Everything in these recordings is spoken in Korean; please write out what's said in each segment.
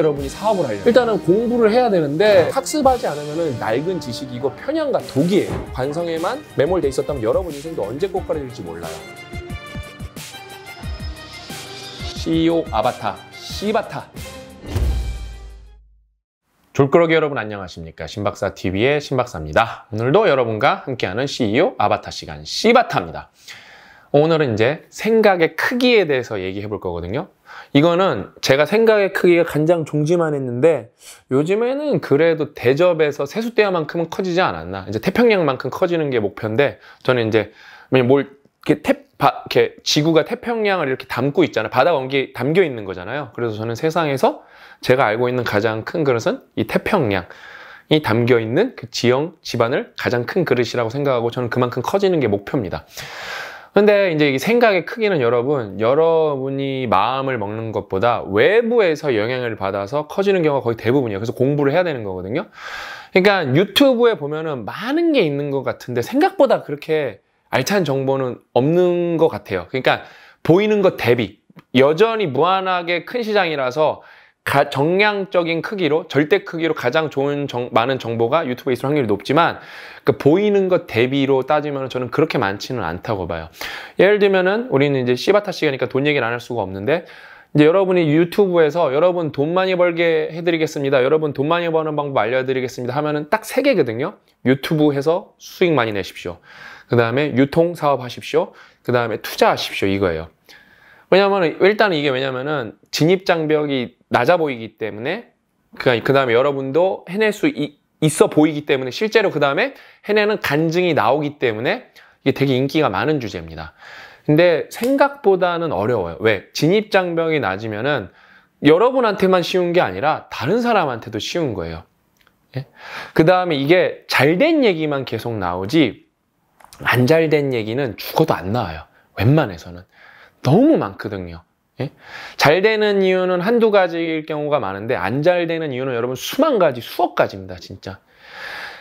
여러분이 사업을 하려면 일단은 공부를 해야 되는데 학습하지 않으면 낡은 지식이고 편향과 독이에요. 관성에만 매몰돼 있었다면 여러분 인생도 언제 꽃가루질지 몰라요. CEO 아바타, 시바타. 졸끄러기 여러분 안녕하십니까 신박사 TV의 신박사입니다. 오늘도 여러분과 함께하는 CEO 아바타 시간 시바타입니다. 오늘은 이제 생각의 크기에 대해서 얘기해 볼 거거든요. 이거는 제가 생각의 크기가 간장 종지만 했는데 요즘에는 그래도 대접에서 세숫대야만큼은 커지지 않았나. 이제 태평양만큼 커지는 게 목표인데 저는 이제 뭘 이렇게 태, 바, 이렇게 지구가 태평양을 이렇게 담고 있잖아요. 바다 원기 담겨 있는 거잖아요. 그래서 저는 세상에서 제가 알고 있는 가장 큰 그릇은 이 태평양. 이 담겨 있는 그 지형, 집안을 가장 큰 그릇이라고 생각하고 저는 그만큼 커지는 게 목표입니다. 근데 이제 생각의 크기는 여러분, 여러분이 마음을 먹는 것보다 외부에서 영향을 받아서 커지는 경우가 거의 대부분이에요. 그래서 공부를 해야 되는 거거든요. 그러니까 유튜브에 보면은 많은 게 있는 것 같은데 생각보다 그렇게 알찬 정보는 없는 것 같아요. 그러니까 보이는 것 대비 여전히 무한하게 큰 시장이라서 정량적인 크기로 절대 크기로 가장 좋은 정, 많은 정보가 유튜브에 있을 확률이 높지만 그 보이는 것 대비로 따지면 저는 그렇게 많지는 않다고 봐요. 예를 들면은 우리는 이제 시바타 시가니까 돈 얘기를 안 할 수가 없는데 이제 여러분이 유튜브에서 여러분 돈 많이 벌게 해드리겠습니다. 여러분 돈 많이 버는 방법 알려드리겠습니다. 하면은 딱 세 개거든요. 유튜브 해서 수익 많이 내십시오. 그 다음에 유통 사업 하십시오. 그 다음에 투자하십시오. 이거예요. 왜냐면 은 일단 은 이게 왜냐면은 진입장벽이 낮아 보이기 때문에 그 다음에 여러분도 해낼 수 이, 있어 보이기 때문에 실제로 그 다음에 해내는 간증이 나오기 때문에 이게 되게 인기가 많은 주제입니다. 근데 생각보다는 어려워요. 왜? 진입장벽이 낮으면은 여러분한테만 쉬운 게 아니라 다른 사람한테도 쉬운 거예요. 예? 그 다음에 이게 잘 된 얘기만 계속 나오지 안 잘 된 얘기는 죽어도 안 나와요. 웬만해서는. 너무 많거든요. 예? 잘 되는 이유는 한두 가지일 경우가 많은데 안 잘 되는 이유는 여러분 수만 가지, 수억 가지입니다, 진짜.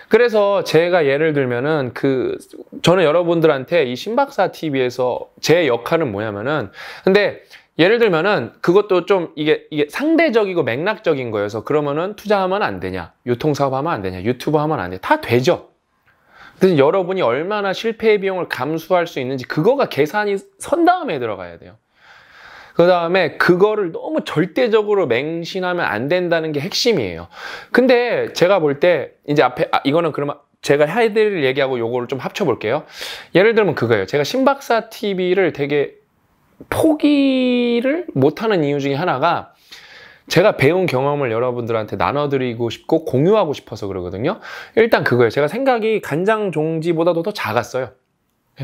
그래서 제가 예를 들면은 그 저는 여러분들한테 이 신박사 TV에서 제 역할은 뭐냐면은 근데 예를 들면은 그것도 좀 이게 이게 상대적이고 맥락적인 거여서 그러면은 투자하면 안 되냐 유통사업 하면 안 되냐 유튜브 하면 안돼다 되죠. 근데 여러분이 얼마나 실패의 비용을 감수할 수 있는지 그거가 계산이 선 다음에 들어가야 돼요. 그 다음에 그거를 너무 절대적으로 맹신하면 안 된다는 게 핵심이에요. 근데 제가 볼 때 이제 앞에 아, 이거는 그러면 제가 해드릴 얘기하고 요거를 좀 합쳐볼게요. 예를 들면 그거예요. 제가 신박사 TV를 되게 포기를 못하는 이유 중에 하나가 제가 배운 경험을 여러분들한테 나눠드리고 싶고 공유하고 싶어서 그러거든요. 일단 그거예요. 제가 생각이 간장 종지보다도 더 작았어요.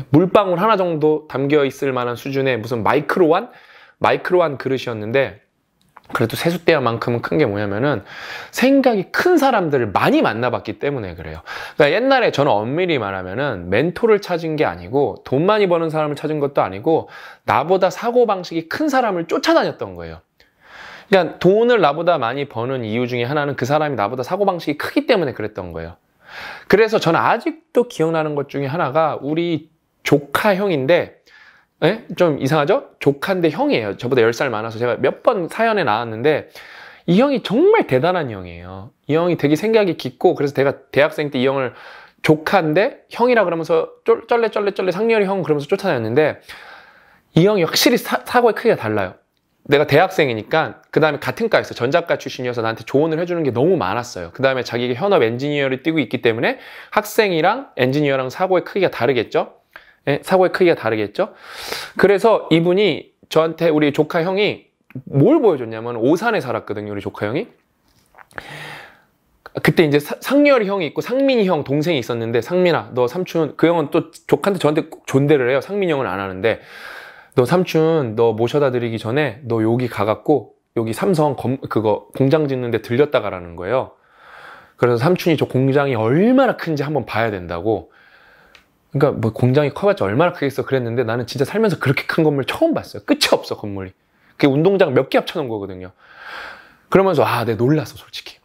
물방울 하나 정도 담겨 있을 만한 수준의 무슨 마이크로한 마이크로한 그릇이었는데 그래도 세숫대야만큼은 큰 게 뭐냐면은 생각이 큰 사람들을 많이 만나봤기 때문에 그래요. 그러니까 옛날에 저는 엄밀히 말하면은 멘토를 찾은 게 아니고 돈 많이 버는 사람을 찾은 것도 아니고 나보다 사고방식이 큰 사람을 쫓아다녔던 거예요. 그러니까 돈을 나보다 많이 버는 이유 중에 하나는 그 사람이 나보다 사고방식이 크기 때문에 그랬던 거예요. 그래서 저는 아직도 기억나는 것 중에 하나가 우리 조카 형인데 예? 좀 이상하죠? 조카인데 형이에요. 저보다 10살 많아서 제가 몇 번 사연에 나왔는데 이 형이 정말 대단한 형이에요. 이 형이 되게 생각이 깊고 그래서 내가 대학생 때 이 형을 조카인데 형이라 그러면서 쫄, 래쫄래쫄래 상렬이 형 그러면서 쫓아다녔는데 이 형이 확실히 사, 사고의 크기가 달라요. 내가 대학생이니까 그 다음에 같은 과였어 전작과 출신이어서 나한테 조언을 해주는 게 너무 많았어요 그 다음에 자기가 현업 엔지니어를 뛰고 있기 때문에 학생이랑 엔지니어랑 사고의 크기가 다르겠죠 예? 사고의 크기가 다르겠죠? 그래서 이분이 저한테 우리 조카 형이 뭘 보여줬냐면 오산에 살았거든요, 우리 조카 형이. 그때 이제 상렬이 형이 있고 상민이 형 동생이 있었는데 상민아 너 삼촌 그 형은 또 조카한테 저한테 꼭 존대를 해요. 상민이 형은 안 하는데 너 삼촌 너 모셔다 드리기 전에 너 여기 가갖고 여기 삼성 검, 그거 공장 짓는데 들렸다 가라는 거예요. 그래서 삼촌이 저 공장이 얼마나 큰지 한번 봐야 된다고 그러니까 뭐 공장이 커봤자 얼마나 크겠어 그랬는데 나는 진짜 살면서 그렇게 큰 건물 처음 봤어요. 끝이 없어 건물이. 그게 운동장 몇 개 합쳐놓은 거거든요. 그러면서 아, 내 네, 놀랐어 솔직히.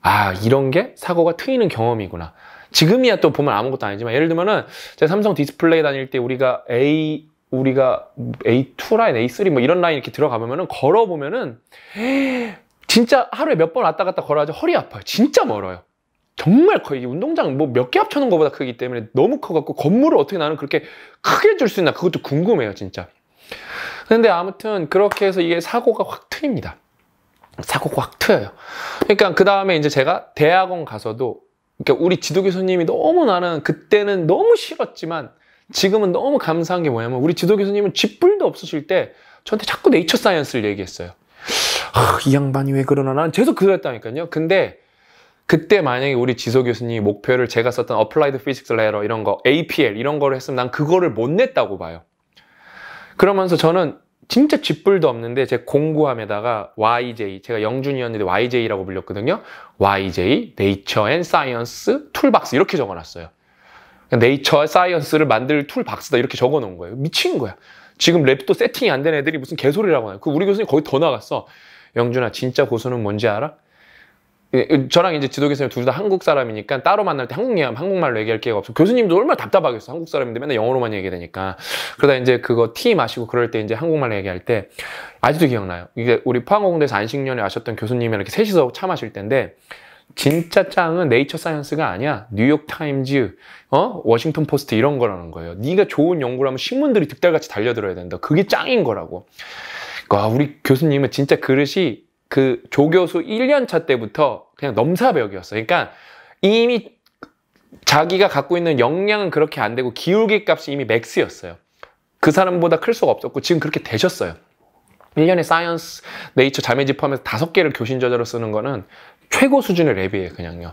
아, 이런 게 사고가 트이는 경험이구나. 지금이야 또 보면 아무것도 아니지만 예를 들면은 제가 삼성 디스플레이 다닐 때 우리가 A 우리가 A2 라인, A3 뭐 이런 라인 이렇게 들어가 보면은 걸어 보면은 진짜 하루에 몇 번 왔다 갔다 걸어야지 허리 아파요. 진짜 멀어요. 정말 커요. 이 운동장 뭐 몇 개 합쳐놓은 것보다 크기 때문에 너무 커갖고 건물을 어떻게 나는 그렇게 크게 줄 수 있나 그것도 궁금해요, 진짜. 근데 아무튼 그렇게 해서 이게 사고가 확 트입니다. 사고가 확 트여요. 그러니까 그 다음에 이제 제가 대학원 가서도 그러니까 우리 지도 교수님이 너무 나는 그때는 너무 싫었지만 지금은 너무 감사한 게 뭐냐면 우리 지도 교수님은 쥐뿔도 없으실 때 저한테 자꾸 네이처 사이언스를 얘기했어요. 아, 이 양반이 왜 그러나? 난 계속 그랬다니까요. 근데 그때 만약에 우리 지소 교수님이 목표를 제가 썼던 Applied Physics Letter 이런 거, APL 이런 거를 했으면 난 그거를 못 냈다고 봐요. 그러면서 저는 진짜 쥐뿔도 없는데 제 공구함에다가 YJ, 제가 영준이었는데 YJ라고 불렸거든요. YJ, Nature and Science, 툴박스 이렇게 적어놨어요. 네이처 사이언스를 만들 툴박스다 이렇게 적어놓은 거예요. 미친 거야. 지금 랩도 세팅이 안 된 애들이 무슨 개소리라고 하요. 나그 우리 교수님 거의 더 나갔어. 영준아 진짜 고수는 뭔지 알아? 예, 예, 저랑 이제 지도 교수님 둘 다 한국 사람이니까 따로 만날 때 한국 얘기하면 한국말로 얘기할 기회가 없어. 교수님도 얼마나 답답하겠어. 한국 사람인데 맨날 영어로만 얘기 되니까. 그러다 이제 그거 티 마시고 그럴 때 이제 한국말로 얘기할 때 아직도 기억나요. 이게 우리 포항공대에서 안식년에 아셨던 교수님이랑 이렇게 셋이서 차 마실 때인데 진짜 짱은 네이처 사이언스가 아니야. 뉴욕 타임즈, 어? 워싱턴 포스트 이런 거라는 거예요. 네가 좋은 연구라면 신문들이 득달같이 달려들어야 된다. 그게 짱인 거라고. 와, 우리 교수님은 진짜 그릇이 그 조교수 1년차 때부터 그냥 넘사벽이었어. 그러니까 이미 자기가 갖고 있는 역량은 그렇게 안 되고 기울기 값이 이미 맥스였어요. 그 사람보다 클 수가 없었고 지금 그렇게 되셨어요. 1년에 사이언스, 네이처 자매집 포함해서 5 개를 교신 저자로 쓰는 거는 최고 수준의 랩이에요, 그냥요.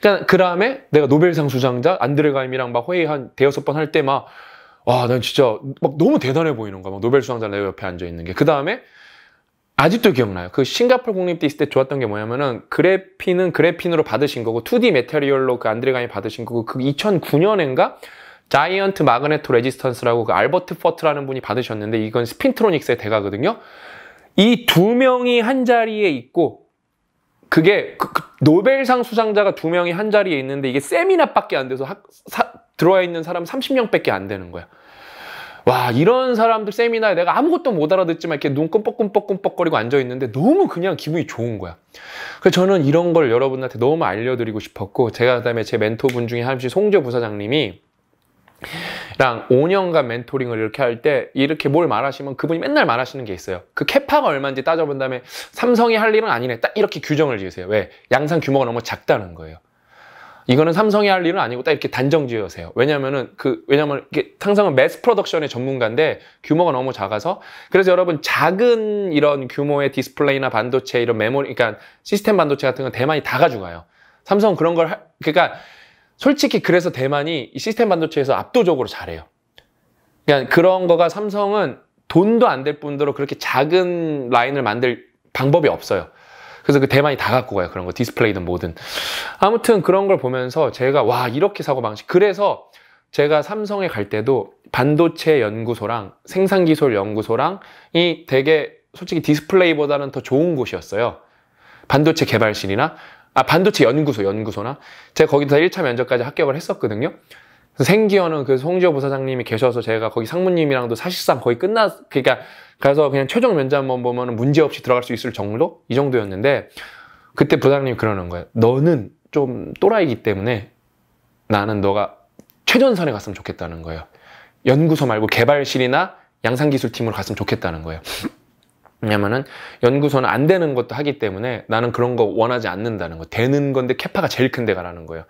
그러니까 그 다음에 내가 노벨상 수상자 안드레 가임이랑 막 회의 한 대여섯 번 할 때막 와, 난 진짜 막 너무 대단해 보이는 거야. 막 노벨 수상자 내 옆에 앉아 있는 게. 그 다음에 아직도 기억나요. 그 싱가포르 국립대 있을 때 좋았던 게 뭐냐면은 그래핀은 그래핀으로 받으신 거고 2D 메테리얼로 그 안드레감이 받으신 거고 그 2009년인가 자이언트 마그네토 레지스턴스라고 그 알버트 퍼트라는 분이 받으셨는데 이건 스핀트로닉스의 대가거든요. 이 두 명이 한 자리에 있고 그게 그, 그 노벨상 수상자가 두 명이 한 자리에 있는데 이게 세미나밖에 안 돼서 학, 사, 들어와 있는 사람 30명밖에 안 되는 거야. 와 이런 사람들 세미나에 내가 아무것도 못 알아듣지만 이렇게 눈 끔뻑끔뻑끔뻑거리고 앉아있는데 너무 그냥 기분이 좋은 거야 그래서 저는 이런 걸 여러분한테 너무 알려드리고 싶었고 제가 그다음에 제 멘토분 중에 한 분이 송재 부사장님이 랑 5년간 멘토링을 이렇게 할 때 이렇게 뭘 말하시면 그분이 맨날 말하시는 게 있어요. 그 캐파가 얼마인지 따져본 다음에 삼성이 할 일은 아니네. 딱 이렇게 규정을 지으세요. 왜? 양산 규모가 너무 작다는 거예요. 이거는 삼성이 할 일은 아니고 딱 이렇게 단정 지으세요. 왜냐면은 그, 왜냐면 이게 항상은 매스 프로덕션의 전문가인데 규모가 너무 작아서 그래서 여러분 작은 이런 규모의 디스플레이나 반도체 이런 메모리, 그러니까 시스템 반도체 같은 건 대만이 다 가져가요. 삼성 그런 걸, 하, 그러니까 솔직히 그래서 대만이 시스템 반도체에서 압도적으로 잘해요. 그냥 그러니까 그런 거가 삼성은 돈도 안 될 뿐더러 그렇게 작은 라인을 만들 방법이 없어요. 그래서 그 대만이 다 갖고 가요. 그런 거 디스플레이든 뭐든. 아무튼 그런 걸 보면서 제가 와 이렇게 사고 방식. 그래서 제가 삼성에 갈 때도 반도체 연구소랑 생산기술 연구소랑 이 되게 솔직히 디스플레이보다는 더 좋은 곳이었어요. 반도체 개발실이나 아 반도체 연구소 연구소나 제가 거기서 1차 면접까지 합격을 했었거든요. 생기어는 그 송지호 부사장님이 계셔서 제가 거기 상무님이랑도 사실상 거의 끝났, 그니까 가서 그냥 최종 면접만 보면 은 문제없이 들어갈 수 있을 정도? 이 정도였는데 그때 부사장님이 그러는 거예요. 너는 좀 또라이기 때문에 나는 너가 최전선에 갔으면 좋겠다는 거예요. 연구소 말고 개발실이나 양산기술팀으로 갔으면 좋겠다는 거예요. 왜냐면은 연구소는 안 되는 것도 하기 때문에 나는 그런 거 원하지 않는다는 거 되는 건데 캐파가 제일 큰 데 가라는 거예요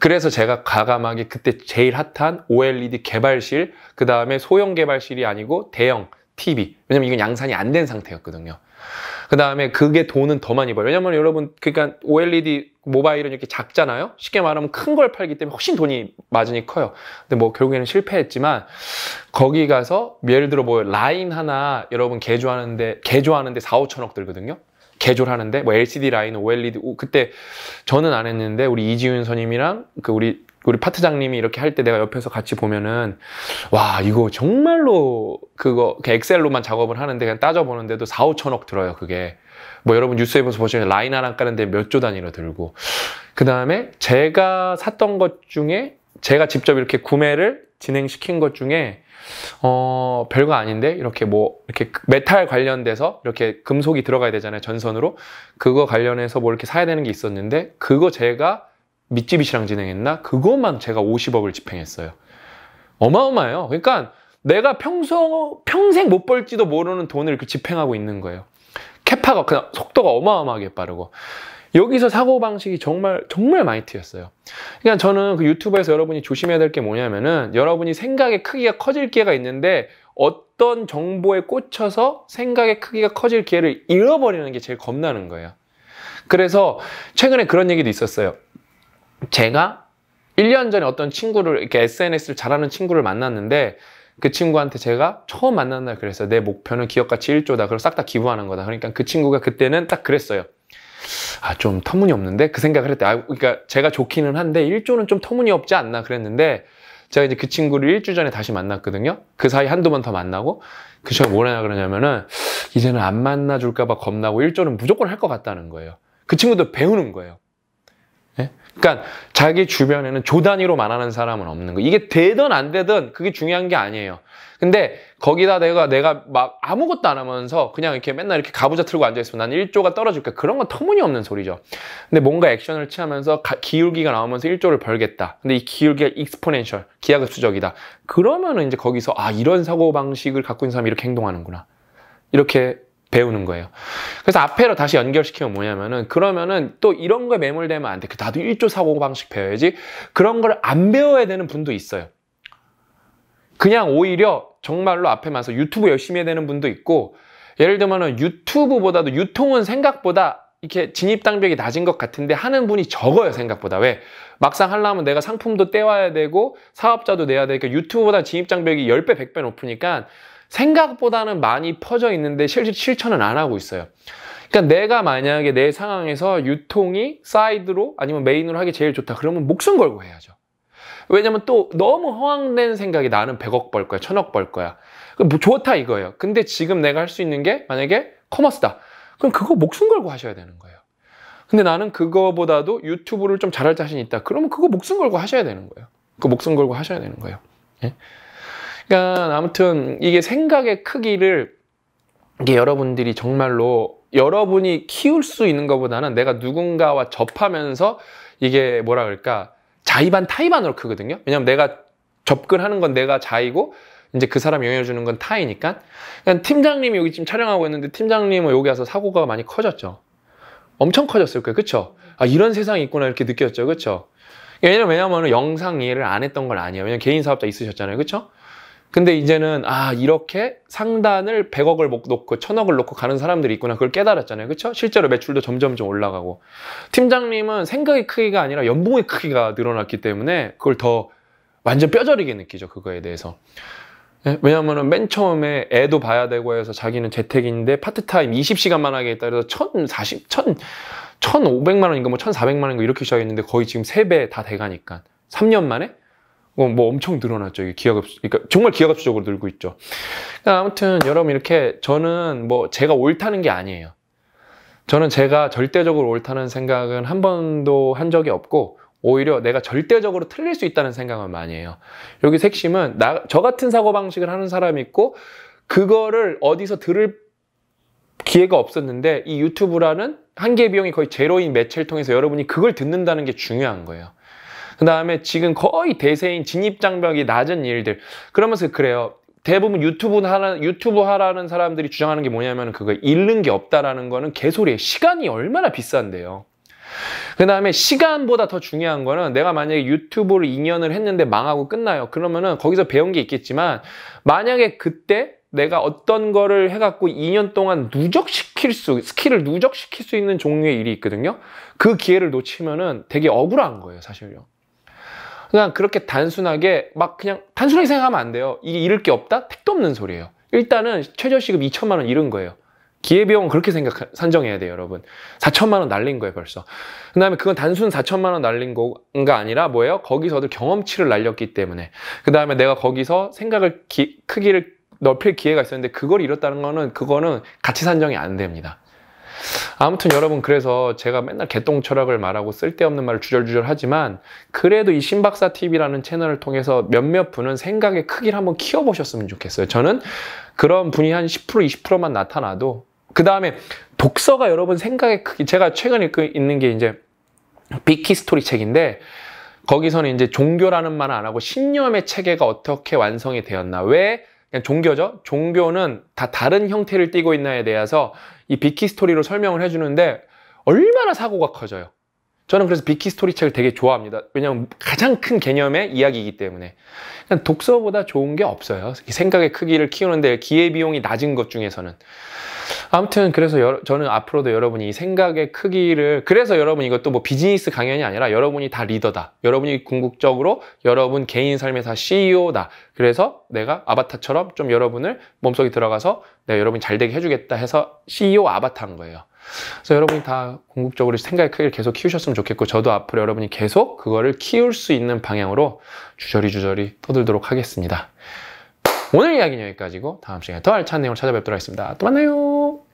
그래서 제가 과감하게 그때 제일 핫한 OLED 개발실 그 다음에 소형 개발실이 아니고 대형 TV 왜냐면 이건 양산이 안 된 상태였거든요 그 다음에 그게 돈은 더 많이 벌어요. 왜냐면 여러분, 그러니까 OLED 모바일은 이렇게 작잖아요? 쉽게 말하면 큰 걸 팔기 때문에 훨씬 돈이 마진이 커요. 근데 뭐 결국에는 실패했지만, 거기 가서 예를 들어 뭐 라인 하나 여러분 개조하는데, 개조하는데 4, 5천억 들거든요? 개조를 하는데 뭐 LCD 라인, OLED 그때 저는 안 했는데 우리 이지윤 선임이랑 그 우리 우리 파트장님이 이렇게 할 때 내가 옆에서 같이 보면은 와 이거 정말로 그거 엑셀로만 작업을 하는데 그냥 따져보는데도 4, 5천억 들어요 그게 뭐 여러분 뉴스에 보서 보시면 라인 하나 까는데 몇 조 단위로 들고 그 다음에 제가 샀던 것 중에 제가 직접 이렇게 구매를 진행시킨 것 중에 어 별거 아닌데 이렇게 뭐 이렇게 메탈 관련돼서 이렇게 금속이 들어가야 되잖아요 전선으로 그거 관련해서 뭐 이렇게 사야 되는 게 있었는데 그거 제가 밑집이시랑 진행했나? 그것만 제가 50억을 집행했어요. 어마어마해요. 그러니까 내가 평소, 평생 못 벌지도 모르는 돈을 이렇게 집행하고 있는 거예요. 캐파가 그냥 속도가 어마어마하게 빠르고. 여기서 사고방식이 정말, 정말 많이 트였어요. 그러니까 저는 그 유튜브에서 여러분이 조심해야 될 게 뭐냐면은 여러분이 생각의 크기가 커질 기회가 있는데 어떤 정보에 꽂혀서 생각의 크기가 커질 기회를 잃어버리는 게 제일 겁나는 거예요. 그래서 최근에 그런 얘기도 있었어요. 제가 1년 전에 어떤 친구를 이렇게 SNS를 잘하는 친구를 만났는데 그 친구한테 제가 처음 만난 날 그랬어요. 내 목표는 기업가치 1조다. 그걸 싹 다 기부하는 거다. 그러니까 그 친구가 그때는 딱 그랬어요. 아, 좀 터무니없는데? 그 생각을 했대. 아, 그러니까 제가 좋기는 한데 1조는 좀 터무니없지 않나 그랬는데 제가 이제 그 친구를 일주 전에 다시 만났거든요. 그 사이 한두 번 더 만나고 그 친구가 뭐라 그러냐면은 이제는 안 만나줄까봐 겁나고 1조는 무조건 할 것 같다는 거예요. 그 친구도 배우는 거예요. 그러니까 자기 주변에는 조 단위로 말하는 사람은 없는 거. 이게 되든 안 되든 그게 중요한 게 아니에요. 근데 거기다 내가 내가 막 아무것도 안 하면서 그냥 이렇게 맨날 이렇게 가부좌 틀고 앉아 있으면 난 1조가 떨어질까 그런 건 터무니없는 소리죠. 근데 뭔가 액션을 취하면서 가, 기울기가 나오면서 1조를 벌겠다. 근데 이 기울기가 익스포넨셜, 기하급수적이다. 그러면은 이제 거기서 아 이런 사고 방식을 갖고 있는 사람이 이렇게 행동하는구나. 이렇게 배우는 거예요. 그래서 앞에로 다시 연결시키면 뭐냐면은 그러면은 또 이런 거에 매몰되면 안 돼. 그 나도 1조 사고 방식 배워야지. 그런 걸 안 배워야 되는 분도 있어요. 그냥 오히려 정말로 앞에 만서 유튜브 열심히 해야 되는 분도 있고 예를 들면은 유튜브보다도 유통은 생각보다 이렇게 진입 장벽이 낮은 것 같은데 하는 분이 적어요 생각보다 왜 막상 하려면 내가 상품도 떼와야 되고 사업자도 내야 되니까 유튜브보다 진입 장벽이 10배 100배 높으니까 생각보다는 많이 퍼져 있는데 실질 실천은 안 하고 있어요. 그러니까 내가 만약에 내 상황에서 유통이 사이드로 아니면 메인으로 하기 제일 좋다. 그러면 목숨 걸고 해야죠. 왜냐면 또 너무 허황된 생각이 나는 100억 벌 거야, 1000억 벌 거야. 그 뭐 좋다 이거예요. 근데 지금 내가 할 수 있는 게 만약에 커머스다. 그럼 그거 목숨 걸고 하셔야 되는 거예요. 근데 나는 그거보다도 유튜브를 좀 잘할 자신 있다. 그러면 그거 목숨 걸고 하셔야 되는 거예요. 그 목숨 걸고 하셔야 되는 거예요. 예? 그러니까 아무튼 이게 생각의 크기를 이게 여러분들이 정말로 여러분이 키울 수 있는 것보다는 내가 누군가와 접하면서 이게 뭐라 그럴까 자의반 타의반으로 크거든요. 왜냐면 내가 접근하는 건 내가 자이고 이제 그 사람 영향을 주는 건 타이니까. 그러 그러니까 팀장님이 여기 지금 촬영하고 있는데 팀장님은 여기 와서 사고가 많이 커졌죠. 엄청 커졌을 거예요. 그쵸? 아, 이런 세상이 있구나 이렇게 느꼈죠. 그쵸? 왜냐면, 왜냐면 영상 이해를 안 했던 건 아니에요. 왜냐면 개인 사업자 있으셨잖아요. 그죠 근데 이제는 아 이렇게 상단을 100억을 놓고 1000억을 놓고 가는 사람들이 있구나 그걸 깨달았잖아요 그렇죠? 실제로 매출도 점점 좀 올라가고 팀장님은 생각의 크기가 아니라 연봉의 크기가 늘어났기 때문에 그걸 더 완전 뼈저리게 느끼죠 그거에 대해서 예? 왜냐하면 맨 처음에 애도 봐야 되고 해서 자기는 재택인데 파트타임 20시간만 하겠다 그래서 1040, 1000, 1500만 원인가 뭐 1400만 원인가 이렇게 시작했는데 거의 지금 3배 다 돼가니까 3년 만에 어, 뭐 엄청 늘어났죠. 기하급수. 그러니까 정말 기하급수적으로 늘고 있죠. 그러니까 아무튼 여러분 이렇게 저는 뭐 제가 옳다는 게 아니에요. 저는 제가 절대적으로 옳다는 생각은 한 번도 한 적이 없고 오히려 내가 절대적으로 틀릴 수 있다는 생각은 많이 해요. 여기 핵심은 나, 저 같은 사고방식을 하는 사람이 있고 그거를 어디서 들을 기회가 없었는데 이 유튜브라는 한 개의 비용이 거의 제로인 매체를 통해서 여러분이 그걸 듣는다는 게 중요한 거예요. 그 다음에 지금 거의 대세인 진입장벽이 낮은 일들. 그러면서 그래요. 대부분 유튜브 하라, 유튜브 하라는 사람들이 주장하는 게 뭐냐면 그거 잃는 게 없다라는 거는 개소리예요. 시간이 얼마나 비싼데요. 그 다음에 시간보다 더 중요한 거는 내가 만약에 유튜브를 2년을 했는데 망하고 끝나요. 그러면은 거기서 배운 게 있겠지만 만약에 그때 내가 어떤 거를 해갖고 2년 동안 누적시킬 수, 스킬을 누적시킬 수 있는 종류의 일이 있거든요. 그 기회를 놓치면은 되게 억울한 거예요, 사실요. 그냥 그렇게 단순하게 막 그냥 단순하게 생각하면 안 돼요. 이게 잃을 게 없다? 택도 없는 소리예요. 일단은 최저시급 2천만 원 잃은 거예요. 기회비용은 그렇게 생각 산정해야 돼요, 여러분. 4천만 원 날린 거예요, 벌써. 그다음에 그건 단순 4천만 원 날린 거가 아니라 뭐예요? 거기서 도 경험치를 날렸기 때문에. 그다음에 내가 거기서 생각을 기, 크기를 넓힐 기회가 있었는데 그걸 잃었다는 거는 그거는 가치 산정이 안 됩니다. 아무튼 여러분 그래서 제가 맨날 개똥 철학을 말하고 쓸데없는 말을 주절주절 하지만 그래도 이 신박사 TV라는 채널을 통해서 몇몇 분은 생각의 크기를 한번 키워보셨으면 좋겠어요. 저는 그런 분이 한10% 20%만 나타나도 그 다음에 독서가 여러분 생각의 크기 제가 최근 읽고 있는 게 이제 빅키 스토리 책인데 거기서는 이제 종교라는 말은 안 하고 신념의 체계가 어떻게 완성이 되었나 왜 그냥 종교죠. 종교는 다 다른 형태를 띠고 있나에 대해서 이 비키 스토리로 설명을 해주는데 얼마나 사고가 커져요. 저는 그래서 비키 스토리 책을 되게 좋아합니다. 왜냐하면 가장 큰 개념의 이야기이기 때문에. 그러니까 독서보다 좋은 게 없어요. 생각의 크기를 키우는데 기회비용이 낮은 것 중에서는. 아무튼 그래서 여러, 저는 앞으로도 여러분이 생각의 크기를 그래서 여러분 이것도 뭐 비즈니스 강연이 아니라 여러분이 다 리더다. 여러분이 궁극적으로 여러분 개인 삶에서 CEO다. 그래서 내가 아바타처럼 좀 여러분을 몸속에 들어가서 내가 여러분잘 되게 해주겠다 해서 CEO 아바타인 거예요. 그래서 여러분이 다 궁극적으로 생각의 크기를 계속 키우셨으면 좋겠고 저도 앞으로 여러분이 계속 그거를 키울 수 있는 방향으로 주저리 주저리 떠들도록 하겠습니다. 오늘 이야기는 여기까지고 다음 시간에 더 알찬 내용을 찾아뵙도록 하겠습니다. 또 만나요.